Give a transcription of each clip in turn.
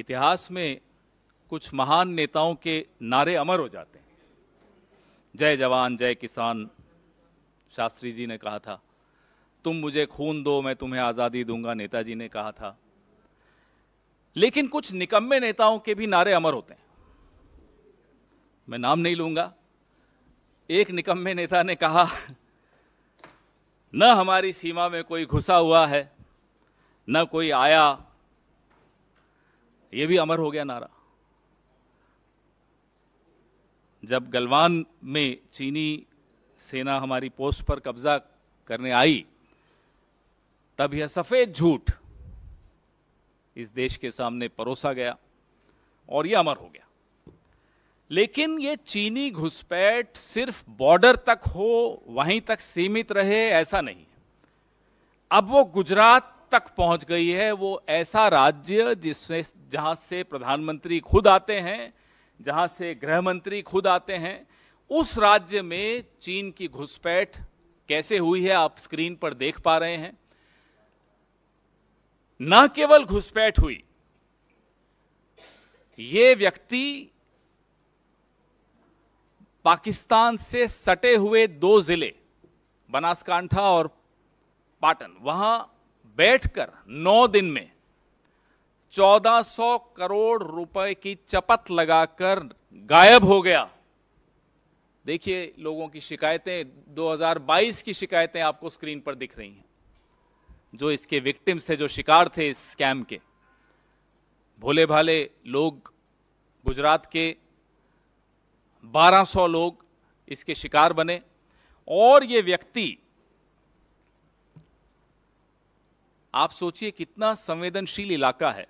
इतिहास में कुछ महान नेताओं के नारे अमर हो जाते हैं जय जवान जय किसान शास्त्री जी ने कहा था तुम मुझे खून दो मैं तुम्हें आज़ादी दूंगा नेताजी ने कहा था लेकिन कुछ निकम्मे नेताओं के भी नारे अमर होते हैं मैं नाम नहीं लूंगा एक निकम्मे नेता ने कहा न हमारी सीमा में कोई घुसा हुआ है न कोई आया ये भी अमर हो गया नारा जब गलवान में चीनी सेना हमारी पोस्ट पर कब्जा करने आई तब यह सफ़ेद झूठ इस देश के सामने परोसा गया और यह अमर हो गया लेकिन यह चीनी घुसपैठ सिर्फ बॉर्डर तक हो वहीं तक सीमित रहे ऐसा नहीं अब वो गुजरात तक पहुंच गई है वो ऐसा राज्य जिसमें जहां से प्रधानमंत्री खुद आते हैं जहां से गृह मंत्री खुद आते हैं उस राज्य में चीन की घुसपैठ कैसे हुई है आप स्क्रीन पर देख पा रहे हैं न केवल घुसपैठ हुई ये व्यक्ति पाकिस्तान से सटे हुए दो जिले बनासकांठा और पाटन वहां बैठकर नौ दिन में 1400 करोड़ रुपए की चपत लगाकर गायब हो गया देखिए लोगों की शिकायतें 2022 की शिकायतें आपको स्क्रीन पर दिख रही हैं जो इसके विक्टिम्स थे जो शिकार थे इस स्कैम के भोले भाले लोग गुजरात के 1200 लोग इसके शिकार बने और ये व्यक्ति आप सोचिए कितना संवेदनशील इलाका है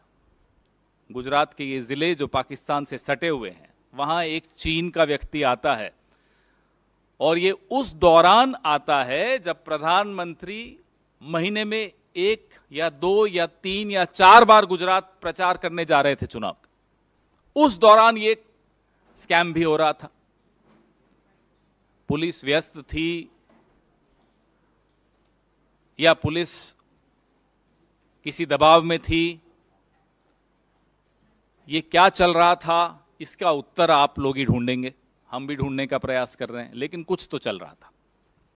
गुजरात के ये ज़िले जो पाकिस्तान से सटे हुए हैं वहाँ एक चीन का व्यक्ति आता है और ये उस दौरान आता है जब प्रधानमंत्री महीने में एक या दो या तीन या चार बार गुजरात प्रचार करने जा रहे थे चुनाव उस दौरान ये स्कैम भी हो रहा था पुलिस व्यस्त थी या पुलिस किसी दबाव में थी ये क्या चल रहा था इसका उत्तर आप लोग ही ढूंढेंगे हम भी ढूंढने का प्रयास कर रहे हैं लेकिन कुछ तो चल रहा था